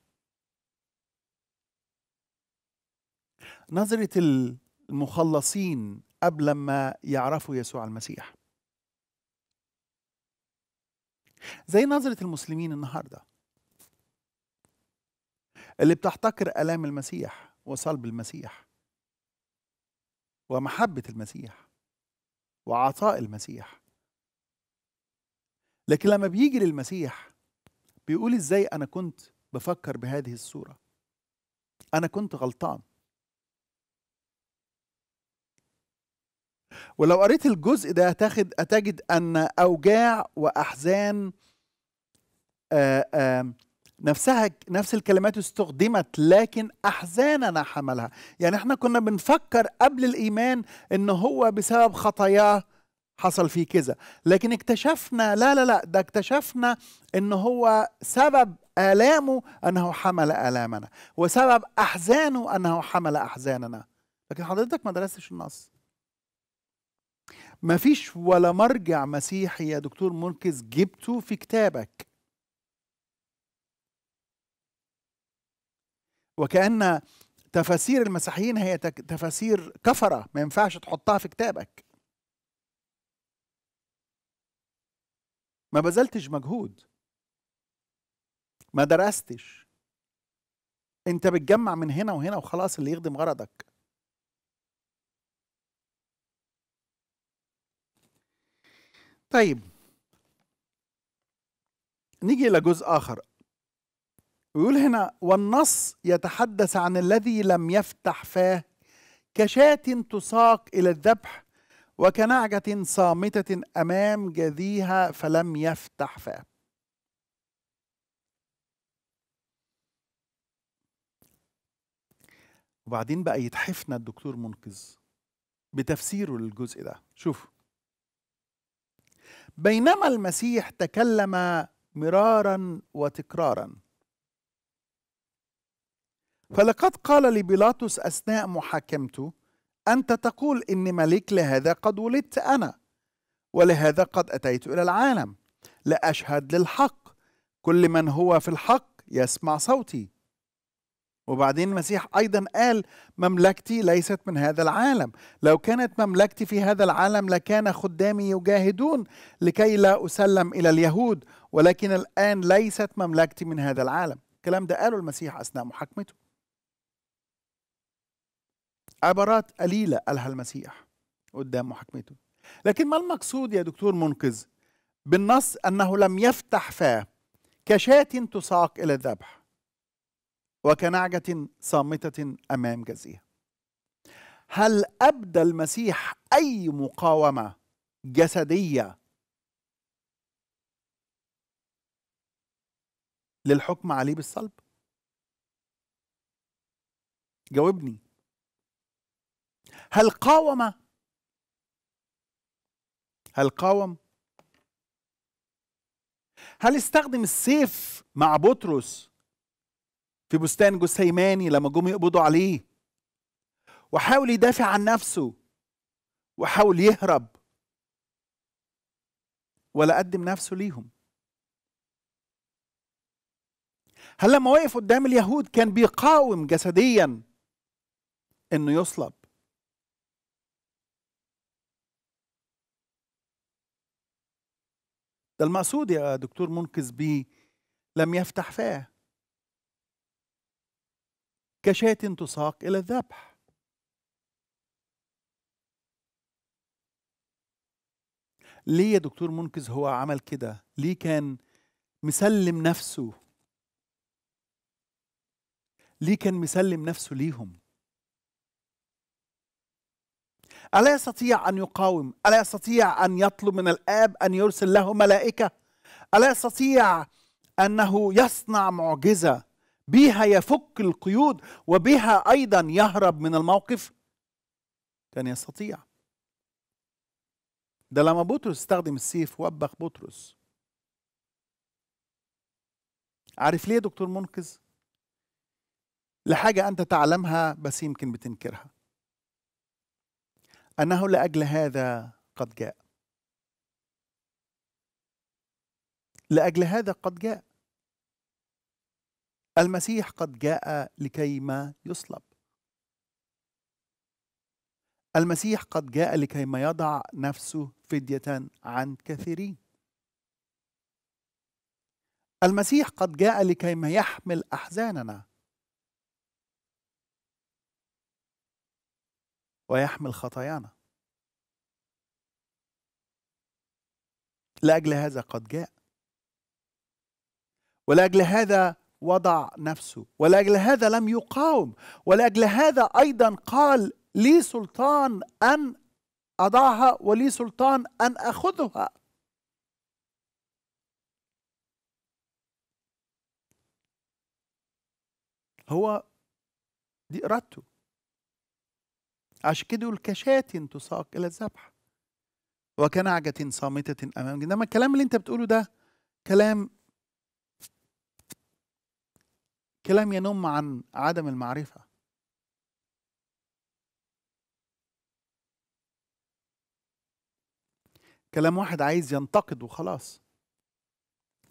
نظره ال مخلصين قبل ما يعرفوا يسوع المسيح زي نظرة المسلمين النهارده اللي بتحتقر آلام المسيح وصلب المسيح ومحبة المسيح وعطاء المسيح لكن لما بيجي للمسيح بيقول ازاي انا كنت بفكر بهذه الصورة انا كنت غلطان ولو قريت الجزء ده تاخد هتجد ان اوجاع واحزان آه، نفسها نفس الكلمات استخدمت لكن احزاننا حملها يعني احنا كنا بنفكر قبل الايمان ان هو بسبب خطاياه حصل فيه كذا لكن اكتشفنا لا لا لا ده اكتشفنا ان هو سبب آلامه أنه حمل آلامنا وسبب أحزانه أنه حمل أحزاننا لكن حضرتك ما درستش النص ما فيش ولا مرجع مسيحي يا دكتور منقذ جبته في كتابك وكأن تفاسير المسيحيين هي تفاسير كفرة ما ينفعش تحطها في كتابك ما بذلتش مجهود ما درستش انت بتجمع من هنا وهنا وخلاص اللي يخدم غرضك طيب نيجي إلى جزء آخر ويقول هنا والنص يتحدث عن الذي لم يفتح فاه كشاة تساق إلى الذبح وكنعجة صامتة أمام جذيها فلم يفتح فاه وبعدين بقى يتحفنا الدكتور منقذ بتفسيره للجزء ده شوفوا بينما المسيح تكلم مرارا وتكرارا فلقد قال لبيلاطس اثناء محاكمته انت تقول ان ملك لهذا قد ولدت انا ولهذا قد اتيت الى العالم لاشهد للحق كل من هو في الحق يسمع صوتي وبعدين المسيح ايضا قال مملكتي ليست من هذا العالم لو كانت مملكتي في هذا العالم لكان خدامي يجاهدون لكي لا اسلم الى اليهود ولكن الان ليست مملكتي من هذا العالم الكلام ده قاله المسيح اثناء محاكمته عبارات قليله قالها المسيح قدام محاكمته لكن ما المقصود يا دكتور منقذ بالنص انه لم يفتح فاه كشاة تساق الى الذبح وكنعجة صامتة أمام جزية هل أبدى المسيح أي مقاومة جسدية للحكم عليه بالصلب جاوبني هل قاوم هل قاوم هل استخدم السيف مع بطرس في بستان جثيماني لما جم يقبضوا عليه وحاول يدافع عن نفسه وحاول يهرب ولا قدم نفسه ليهم هل لما وقف قدام اليهود كان بيقاوم جسديا انه يصلب ده المقصود يا دكتور منقذ بيه لم يفتح فاه كشاة تساق إلى الذبح ليه يا دكتور منقذ هو عمل كده ليه كان مسلم نفسه ليه كان مسلم نفسه ليهم ألا يستطيع أن يقاوم ألا يستطيع أن يطلب من الآب أن يرسل له ملائكة ألا يستطيع أنه يصنع معجزة بها يفك القيود وبها ايضا يهرب من الموقف كان يستطيع ده لما بطرس استخدم السيف وبخ بطرس عارف ليه دكتور منقذ لحاجة أنت تعلمها بس يمكن بتنكرها أنه لأجل هذا قد جاء لأجل هذا قد جاء المسيح قد جاء لكي ما يصلب المسيح قد جاء ما يضع نفسه فدية عن كثيرين المسيح قد جاء ما يحمل أحزاننا ويحمل خطايانا لأجل هذا قد جاء ولأجل هذا وضع نفسه ولاجل هذا لم يقاوم ولاجل هذا ايضا قال لي سلطان ان اضعها ولي سلطان ان اخذها هو دي ارادته عشان كده الكشاتن تساق الى الذبح وكنعجة صامتة امام انما الكلام اللي انت بتقوله ده كلام الكلام ينم عن عدم المعرفة كلام واحد عايز ينتقد وخلاص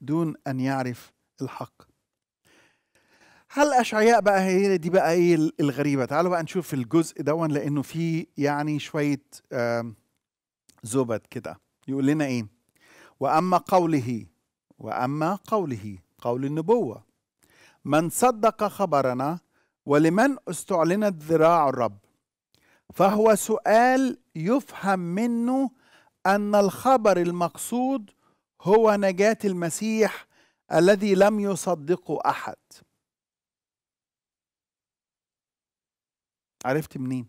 دون أن يعرف الحق هل أشعياء بقى هي دي بقى إيه الغريبة تعالوا بقى نشوف الجزء دون لأنه فيه يعني شوية زبد كده يقول لنا إيه وأما قوله وأما قوله قول النبوة من صدق خبرنا ولمن استعلنت ذراع الرب فهو سؤال يفهم منه ان الخبر المقصود هو نجاه المسيح الذي لم يصدقه احد عرفت منين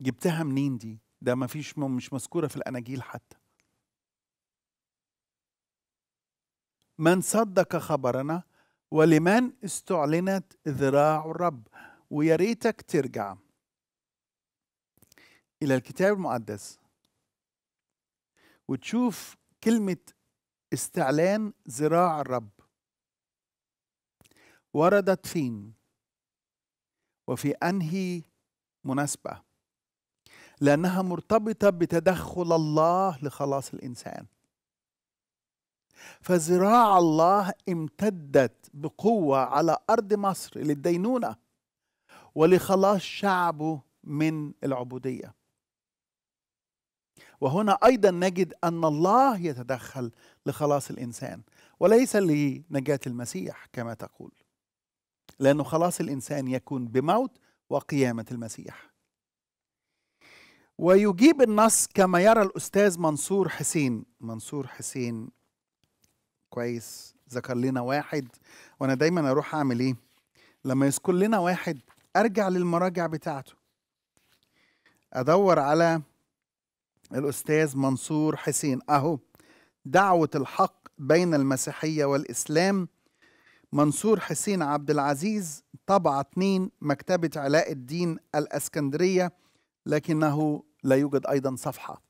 جبتها منين دي ده ما فيش مش مذكوره في الاناجيل حتى من صدق خبرنا ولمن استعلنت ذراع الرب ويا ريتك ترجع الى الكتاب المقدس وتشوف كلمه استعلان ذراع الرب وردت فين وفي انهي مناسبه لانها مرتبطه بتدخل الله لخلاص الانسان فذراع الله امتدت بقوة على أرض مصر للدينونة ولخلاص شعبه من العبودية وهنا أيضا نجد أن الله يتدخل لخلاص الإنسان وليس لنجاة المسيح كما تقول لأن خلاص الإنسان يكون بموت وقيامة المسيح ويجيب النص كما يرى الأستاذ منصور حسين منصور حسين كويس ذكر لنا واحد وانا دايما اروح اعمل ايه لما يذكر لنا واحد ارجع للمراجع بتاعته ادور على الاستاذ منصور حسين اهو دعوه الحق بين المسيحيه والاسلام منصور حسين عبد العزيز طبعة 2 مكتبة علاء الدين الأسكندرية لكنه لا يوجد أيضا صفحة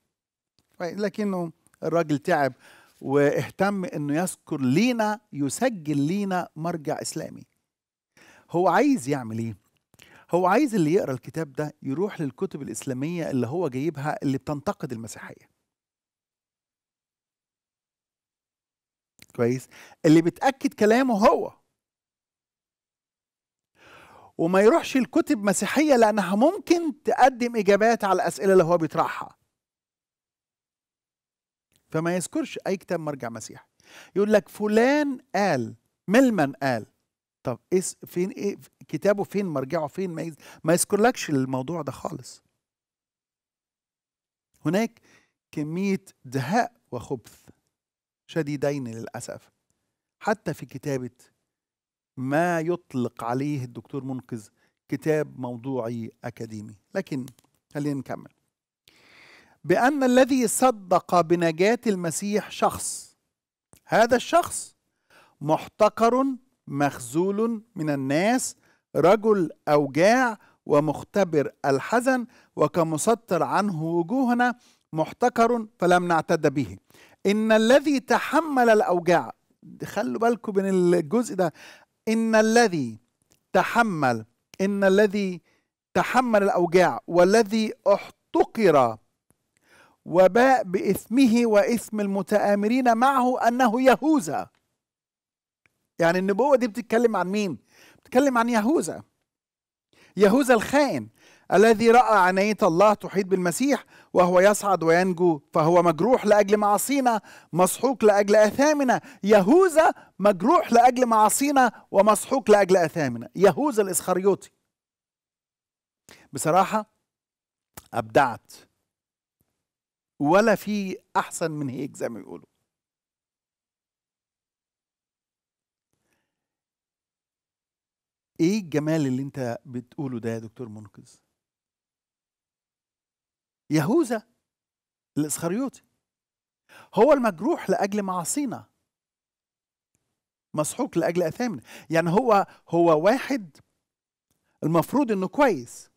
لكنه الراجل تعب واهتم انه يذكر لينا يسجل لينا مرجع اسلامي هو عايز يعمل ايه هو عايز اللي يقرا الكتاب ده يروح للكتب الاسلاميه اللي هو جايبها اللي بتنتقد المسيحيه كويس اللي بتاكد كلامه هو وما يروحش الكتب مسيحيه لانها ممكن تقدم اجابات على الاسئله اللي هو بيطرحها فما يذكرش اي كتاب مرجع مسيحي يقول لك فلان قال ملمن قال طب إيه فين إيه كتابه فين مرجعه فين ما, ما يذكرلكش الموضوع ده خالص هناك كمية دهاء وخبث شديدين للأسف حتى في كتابة ما يطلق عليه الدكتور منقذ كتاب موضوعي أكاديمي لكن خلينا نكمل بأن الذي صدق بنجاة المسيح شخص هذا الشخص محتقر مخزول من الناس رجل أوجاع ومختبر الحزن وكمسطر عنه وجوهنا محتقر فلم نعتد به إن الذي تحمل الأوجاع خلوا بالكم من الجزء ده إن الذي تحمل إن الذي تحمل الأوجاع والذي احتقر وباء باسمه واسم المتآمرين معه أنه يهوذا يعني النبوة دي بتتكلم عن مين؟ بتتكلم عن يهوذا يهوذا الخائن الذي رأى عناية الله تحيط بالمسيح وهو يصعد وينجو فهو مجروح لأجل معاصينا مسحوق لأجل أثامنا يهوذا مجروح لأجل معاصينا ومسحوق لأجل أثامنا يهوذا الإسخريوطي بصراحة أبدعت ولا في احسن من هيك زي ما بيقولوا ايه الجمال اللي انت بتقوله ده يا دكتور منقذ يهوذا الاسخريوطي هو المجروح لاجل معاصينا مسحوق لاجل اثامنا يعني هو هو واحد المفروض انه كويس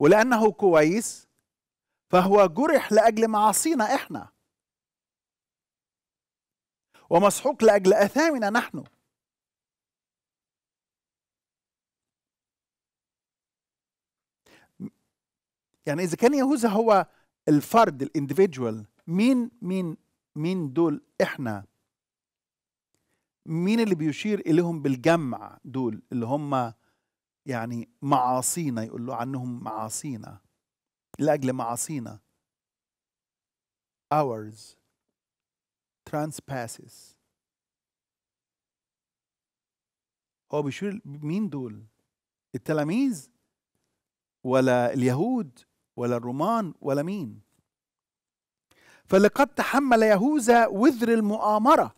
ولانه كويس فهو جرح لاجل معاصينا احنا ومسحوق لاجل اثامنا نحن يعني اذا كان يهوذا هو الفرد الانديفيدوال مين مين مين دول احنا مين اللي بيشير اليهم بالجمع دول اللي هم يعني معاصينا يقول له عنهم معاصينا لاجل معاصينا hours transpasses هو بيشير مين دول التلاميذ ولا اليهود ولا الرومان ولا مين فلقد تحمل يهوذا وذر المؤامره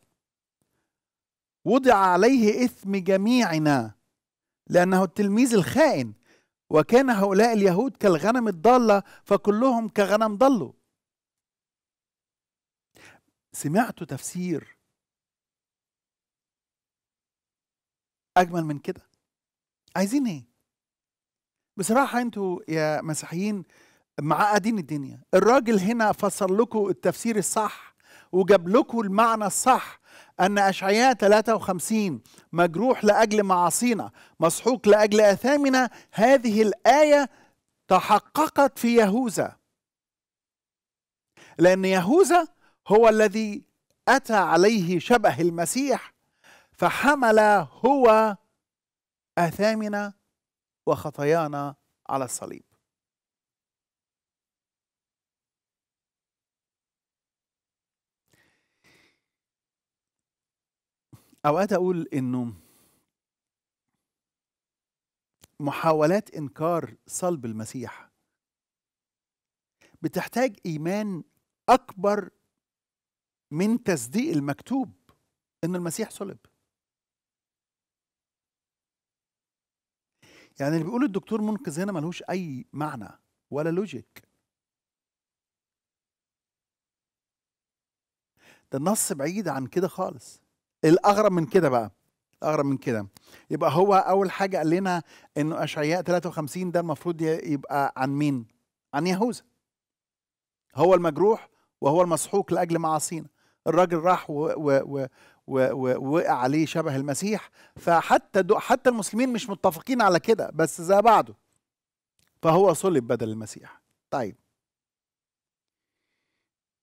وضع عليه اثم جميعنا لانه التلميذ الخائن وكان هؤلاء اليهود كالغنم الضالة فكلهم كغنم ضلوا سمعت تفسير أجمل من كده عايزين ايه بصراحة انتوا يا مسيحيين معقدين الدنيا الراجل هنا فصل لكم التفسير الصح وجاب لكم المعنى الصح أن أشعياء 53 مجروح لأجل معاصينا مسحوق لأجل آثامنا هذه الآية تحققت في يهوذا لأن يهوذا هو الذي أتى عليه شبه المسيح فحمل هو آثامنا وخطايانا على الصليب اوقات اقول انه محاولات انكار صلب المسيح بتحتاج ايمان اكبر من تصديق المكتوب ان المسيح صلب يعني اللي بيقول الدكتور منقذ هنا ملهوش اي معنى ولا لوجيك ده النص بعيد عن كده خالص الاغرب من كده بقى اغرب من كده يبقى هو اول حاجه قال لنا انه اشعياء 53 ده المفروض يبقى عن مين عن يهوذا هو المجروح وهو المسحوق لاجل معاصينا الراجل راح ووقع عليه شبه المسيح فحتى حتى المسلمين مش متفقين على كده بس زي بعضه فهو صلب بدل المسيح طيب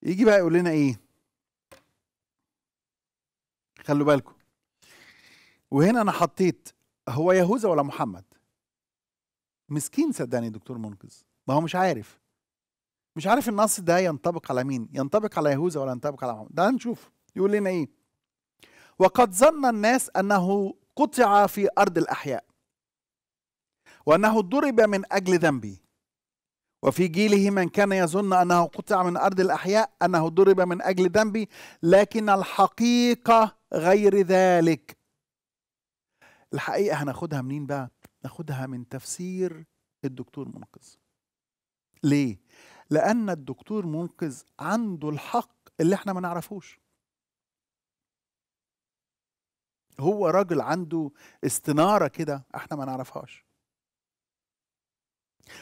يجي بقى يقول لنا ايه خلوا بالكم وهنا انا حطيت هو يهوذا ولا محمد مسكين صدقني دكتور منقذ ما هو مش عارف مش عارف النص ده ينطبق على مين ينطبق على يهوذا ولا ينطبق على محمد ده نشوف يقول لنا ايه وقد ظن الناس انه قطع في ارض الاحياء وانه ضرب من اجل ذنبي وفي جيله من كان يظن انه قطع من ارض الاحياء انه ضرب من اجل ذنبي لكن الحقيقه غير ذلك الحقيقة هناخدها منين بقى؟ ناخدها من تفسير الدكتور منقذ ليه؟ لأن الدكتور منقذ عنده الحق اللي احنا ما نعرفوش هو راجل عنده استنارة كده احنا ما نعرفهاش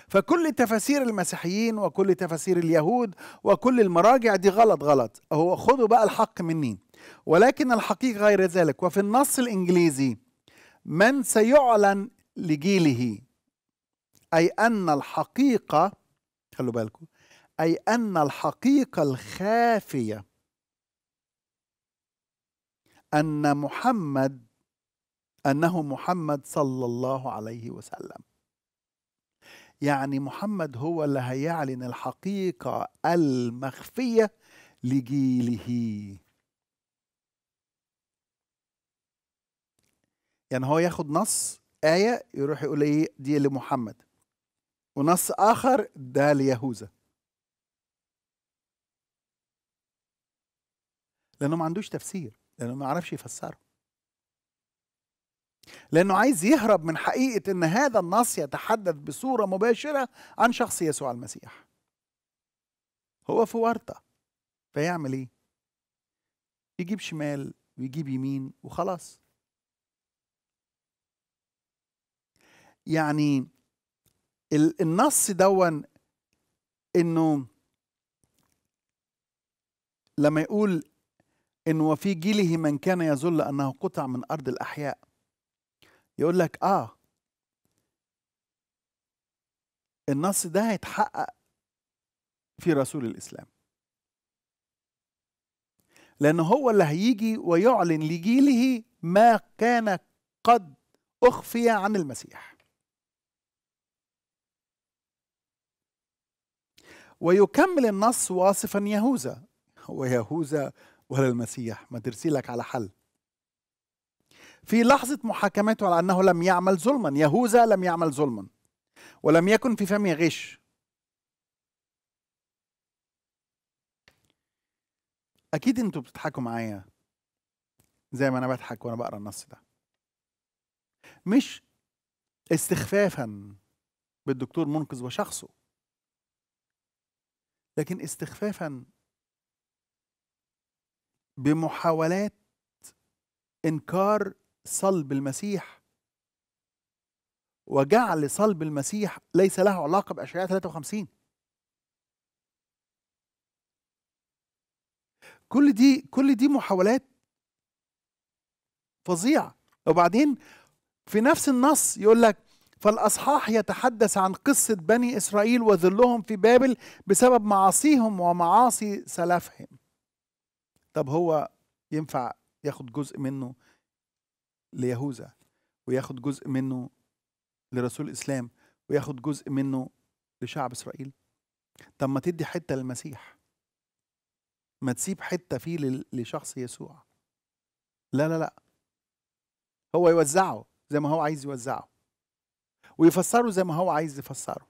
فكل تفاسير المسيحيين وكل تفاسير اليهود وكل المراجع دي غلط غلط هو خدوا بقى الحق منين ولكن الحقيقة غير ذلك وفي النص الإنجليزي من سيعلن لجيله أي أن الحقيقة خلوا بالكم أي أن الحقيقة الخافية أن محمد أنه محمد صلى الله عليه وسلم يعني محمد هو اللي هيعلن الحقيقة المخفية لجيله يعني هو ياخد نص آية يروح يقول إيه دي لمحمد ونص آخر ده ليهوذا لأنه ما عندوش تفسير لأنه ما يعرفش يفسره لأنه عايز يهرب من حقيقة أن هذا النص يتحدث بصورة مباشرة عن شخص يسوع المسيح هو في ورطة فيعمل إيه؟ يجيب شمال ويجيب يمين وخلاص يعني النص دون انه لما يقول انه وفي جيله من كان يظن انه قطع من ارض الاحياء يقول لك اه النص ده هيتحقق في رسول الاسلام لأنه هو اللي هيجي ويعلن لجيله ما كان قد أخفي عن المسيح ويكمل النص واصفا يهوذا ويهوذا ولا المسيح ما ترسلك على حل في لحظة محاكمته على أنه لم يعمل ظلما يهوذا لم يعمل ظلما ولم يكن في فمه غش أكيد أنتوا بتضحكوا معايا زي ما أنا بضحك وأنا بقرأ النص ده مش استخفافا بالدكتور منقذ وشخصه لكن استخفافا بمحاولات انكار صلب المسيح وجعل صلب المسيح ليس له علاقه باشعياء 53 كل دي كل دي محاولات فظيعه وبعدين في نفس النص يقول لك فالأصحاح يتحدث عن قصة بني إسرائيل وذلهم في بابل بسبب معاصيهم ومعاصي سلفهم طب هو ينفع ياخد جزء منه ليهوذا وياخد جزء منه لرسول الإسلام وياخد جزء منه لشعب إسرائيل طب ما تدي حتة للمسيح ما تسيب حتة فيه لشخص يسوع لا لا لا هو يوزعه زي ما هو عايز يوزعه ويفسره زي ما هو عايز يفسره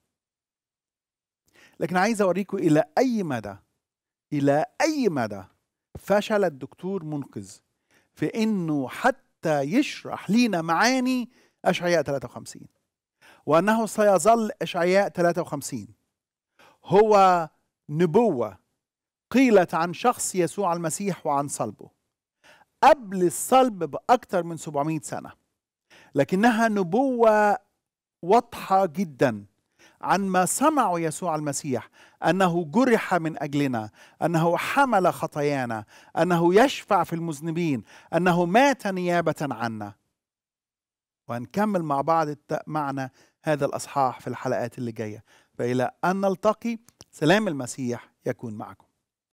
لكن عايز اوريكم الى اي مدى الى اي مدى فشل الدكتور منقذ في انه حتى يشرح لينا معاني اشعياء 53 وانه سيظل اشعياء 53 هو نبوه قيلت عن شخص يسوع المسيح وعن صلبه قبل الصلب باكثر من 700 سنه لكنها نبوه واضحه جدا عن ما سمعوا يسوع المسيح انه جرح من اجلنا انه حمل خطايانا انه يشفع في المذنبين انه مات نيابه عنا وهنكمل مع بعض معنى هذا الاصحاح في الحلقات اللي جايه فالى ان نلتقي سلام المسيح يكون معكم